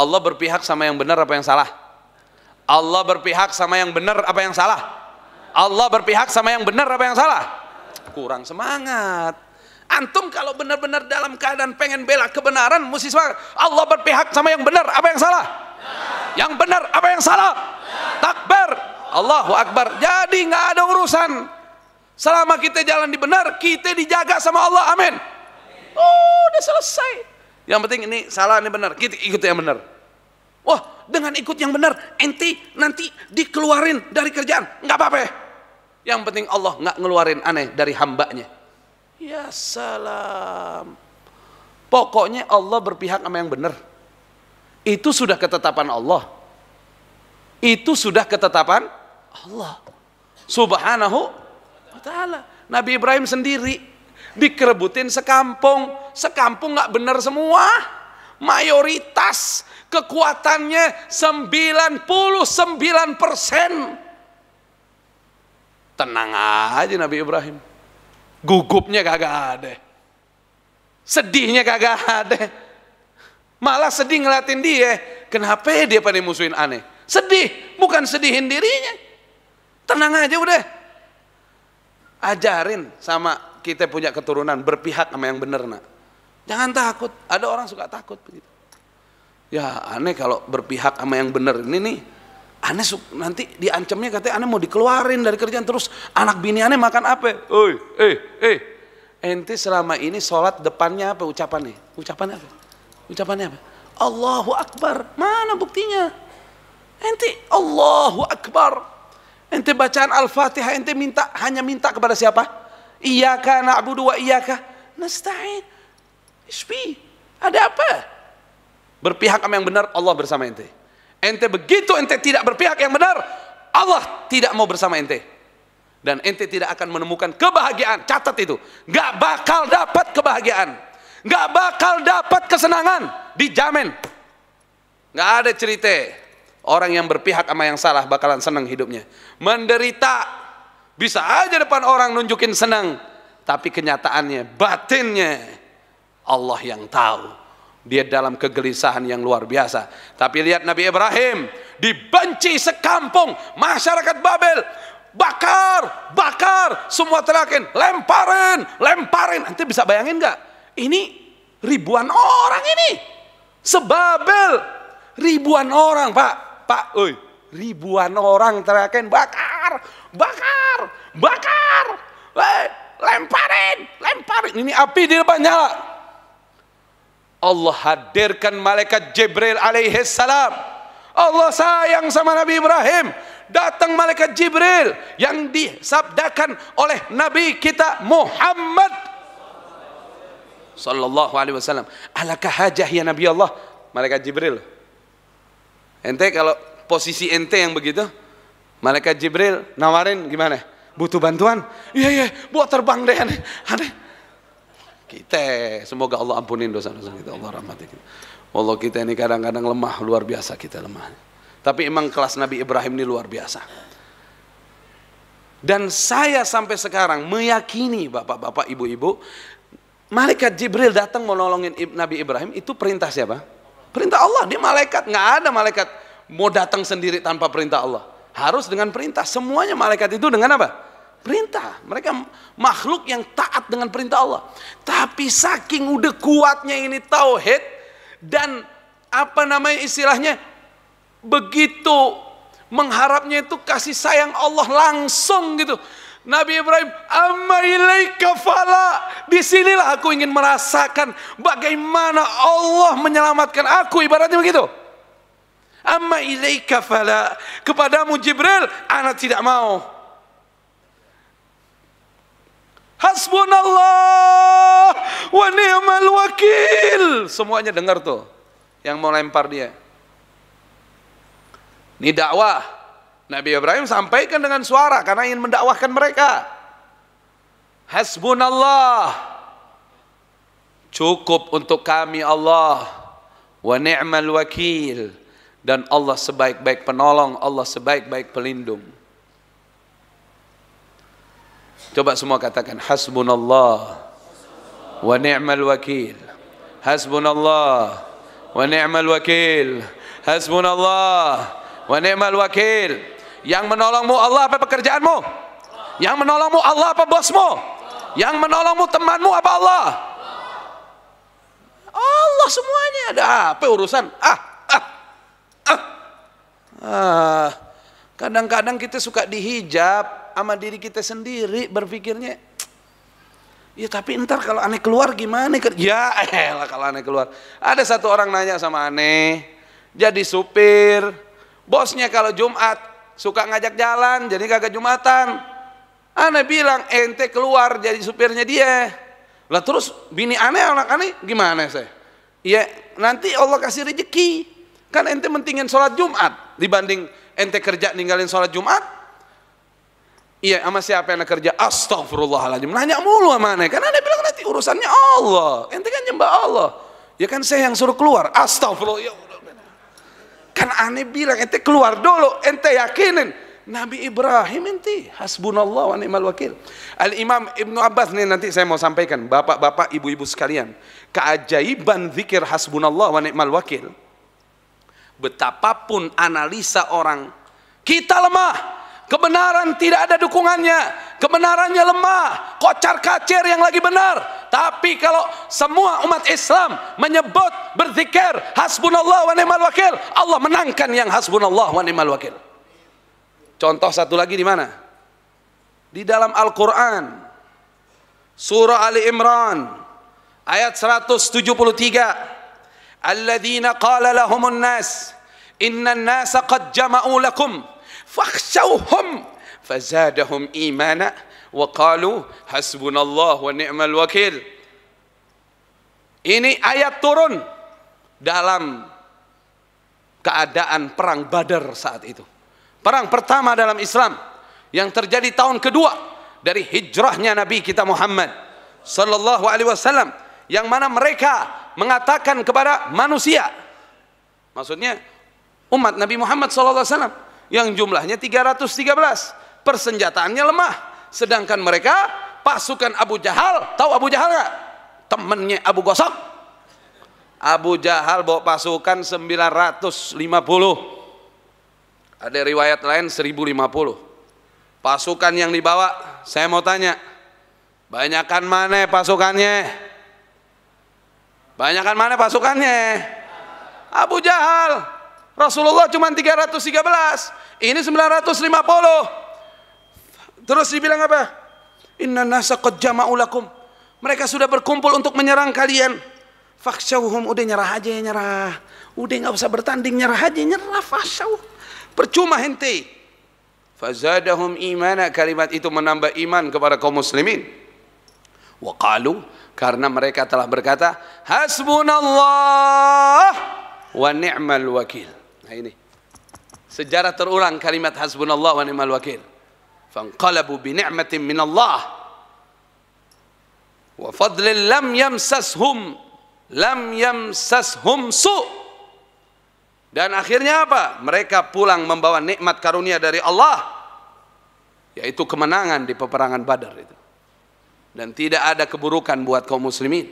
Allah berpihak sama yang benar apa yang salah? Allah berpihak sama yang benar apa yang salah? Allah berpihak sama yang benar apa yang salah? Kurang semangat. Antum kalau benar-benar dalam keadaan pengen bela kebenaran, mesti semangat. Allah berpihak sama yang benar apa yang salah? Yang benar apa yang salah? Takbir. Allahu Akbar. Jadi nggak ada urusan. Selama kita jalan di benar, kita dijaga sama Allah. Amin. Oh, udah selesai. Yang penting ini salah ini benar. Kita ikut yang benar. Wah, dengan ikut yang benar, enti nanti dikeluarin dari kerjaan. Nggak apa-apa ya? Yang penting Allah nggak ngeluarin aneh dari hambanya. Ya salam. Pokoknya Allah berpihak sama yang benar. Itu sudah ketetapan Allah. Itu sudah ketetapan Allah. Subhanahu wa ta'ala. Nabi Ibrahim sendiri dikerebutin sekampung. Sekampung nggak benar semua. Mayoritas kekuatannya 99%. Tenang aja Nabi Ibrahim. Gugupnya kagak ada. Sedihnya kagak ada. Malah sedih ngeliatin dia. Kenapa ya dia pada musuhin aneh? Sedih, bukan sedihin dirinya. Tenang aja udah. Ajarin sama kita punya keturunan berpihak sama yang benar nak. Jangan takut, ada orang suka takut begitu. Ya aneh kalau berpihak sama yang benar ini nih. Aneh nanti diancamnya katanya aneh mau dikeluarin dari kerjaan terus anak bini aneh makan apa? Oi, eh, eh. Ente selama ini sholat depannya apa ucapan nih? Ucapannya apa? Ucapannya apa? Allahu Akbar. Mana buktinya? Ente Allahu Akbar. Ente bacaan Al-Fatihah ente minta hanya minta kepada siapa? Iyyaka na'budu wa iyyaka nasta'in. ispi Ada apa? berpihak sama yang benar, Allah bersama ente. Ente begitu ente tidak berpihak yang benar, Allah tidak mau bersama ente. Dan ente tidak akan menemukan kebahagiaan. Catat itu. Gak bakal dapat kebahagiaan. Gak bakal dapat kesenangan. Dijamin. Gak ada cerita. Orang yang berpihak sama yang salah bakalan senang hidupnya. Menderita. Bisa aja depan orang nunjukin senang. Tapi kenyataannya, batinnya Allah yang tahu. Dia dalam kegelisahan yang luar biasa. Tapi lihat Nabi Ibrahim dibenci sekampung masyarakat Babel. Bakar, bakar, semua terakin, lemparin, lemparin. Nanti bisa bayangin nggak? Ini ribuan orang ini. Sebabel ribuan orang, Pak. Pak, oi, ribuan orang terakin bakar, bakar, bakar. Wey, eh, lemparin, lemparin. Ini api di depan nyala Allah hadirkan malaikat Jibril alaihi salam. Allah sayang sama Nabi Ibrahim. Datang malaikat Jibril yang disabdakan oleh Nabi kita Muhammad sallallahu alaihi wasallam. Alakah hajah ya Nabi Allah? Malaikat Jibril. Ente kalau posisi ente yang begitu, malaikat Jibril nawarin gimana? Butuh bantuan? Iya iya, buat terbang deh aneh. aneh kita. Semoga Allah ampunin dosa-dosa kita, Allah rahmati kita. Allah kita ini kadang-kadang lemah, luar biasa kita lemah. Tapi emang kelas Nabi Ibrahim ini luar biasa. Dan saya sampai sekarang meyakini bapak-bapak, ibu-ibu, malaikat Jibril datang mau Nabi Ibrahim itu perintah siapa? Perintah Allah, dia malaikat, nggak ada malaikat mau datang sendiri tanpa perintah Allah. Harus dengan perintah, semuanya malaikat itu dengan apa? Perintah. Mereka makhluk yang taat dengan perintah Allah. Tapi saking udah kuatnya ini tauhid dan apa namanya istilahnya begitu mengharapnya itu kasih sayang Allah langsung gitu. Nabi Ibrahim, amma ilaika fala. Disinilah aku ingin merasakan bagaimana Allah menyelamatkan aku. Ibaratnya begitu. Amma ilaika fala. Kepadamu Jibril, anak tidak mau. Hasbunallah wa ni'mal wakil. Semuanya dengar tuh yang mau lempar dia. Ini dakwah. Nabi Ibrahim sampaikan dengan suara karena ingin mendakwahkan mereka. Hasbunallah. Cukup untuk kami Allah wa ni'mal wakil dan Allah sebaik-baik penolong, Allah sebaik-baik pelindung. Coba semua katakan hasbunallah wa ni'mal wakil. Hasbunallah wa ni'mal wakil. Hasbunallah wa ni'mal wakil. Yang menolongmu Allah apa pekerjaanmu? Yang menolongmu Allah apa bosmu? Yang menolongmu temanmu apa Allah? Allah semuanya ada ah, apa urusan? Ah, ah, ah, ah. Kadang-kadang kita suka dihijab sama diri kita sendiri berpikirnya ya tapi ntar kalau aneh keluar gimana ya elah kalau aneh keluar ada satu orang nanya sama aneh jadi supir bosnya kalau Jumat suka ngajak jalan jadi kagak Jumatan aneh bilang eh, ente keluar jadi supirnya dia lah terus bini aneh anak aneh gimana sih? ya nanti Allah kasih rezeki kan ente mentingin sholat Jumat dibanding ente kerja ninggalin sholat Jumat Iya sama siapa yang kerja? Astagfirullahaladzim. Nanya mulu sama aneh. Karena aneh bilang nanti urusannya Allah. Ente kan nyembah Allah. Ya kan saya yang suruh keluar. Astagfirullah. Ya kan aneh bilang ente keluar dulu. Ente yakinin. Nabi Ibrahim ente hasbunallah wa ni'mal wakil. Al Imam Ibn Abbas nih nanti saya mau sampaikan. Bapak-bapak, ibu-ibu sekalian. Keajaiban zikir hasbunallah wa ni'mal wakil. Betapapun analisa orang. Kita lemah kebenaran tidak ada dukungannya, kebenarannya lemah, kocar kacir yang lagi benar. Tapi kalau semua umat Islam menyebut berzikir hasbunallah wa ni'mal wakil, Allah menangkan yang hasbunallah wa ni'mal wakil. Contoh satu lagi di mana? Di dalam Al-Qur'an surah Ali Imran ayat 173 Alladzina qala lahumun nas innan nasa qad jama'u lakum fakhshawhum fazadahum imana wa qalu hasbunallahu wa ni'mal wakil. Ini ayat turun dalam keadaan perang Badar saat itu. Perang pertama dalam Islam yang terjadi tahun kedua dari hijrahnya Nabi kita Muhammad sallallahu alaihi wasallam yang mana mereka mengatakan kepada manusia maksudnya umat Nabi Muhammad sallallahu alaihi wasallam yang jumlahnya 313. Persenjataannya lemah. Sedangkan mereka pasukan Abu Jahal, tahu Abu Jahal gak? Temennya Abu Gosok. Abu Jahal bawa pasukan 950. Ada riwayat lain 1050. Pasukan yang dibawa, saya mau tanya, banyakan mana pasukannya? Banyakan mana pasukannya? Abu Jahal Rasulullah cuma 313. Ini 950. Terus dibilang apa? Inna nasa qad jama'u Mereka sudah berkumpul untuk menyerang kalian. Faksyauhum udah nyerah aja nyerah. Udah nggak usah bertanding nyerah aja nyerah fasyauh. Percuma henti. Fazadahum imana kalimat itu menambah iman kepada kaum muslimin. Waqalu karena mereka telah berkata hasbunallah wa ni'mal wakil. Nah ini. Sejarah terulang kalimat hasbunallah wa ni'mal wakil. Fanqalabu bi ni'matin Allah wa fadlin lam yamsashum lam yamsashum su' Dan akhirnya apa? Mereka pulang membawa nikmat karunia dari Allah yaitu kemenangan di peperangan Badar itu. Dan tidak ada keburukan buat kaum muslimin.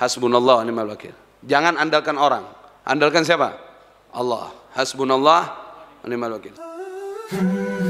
Hasbunallah wa ni'mal wakil. Jangan andalkan orang. Andalkan siapa? الله حسبنا الله ونعم الوكيل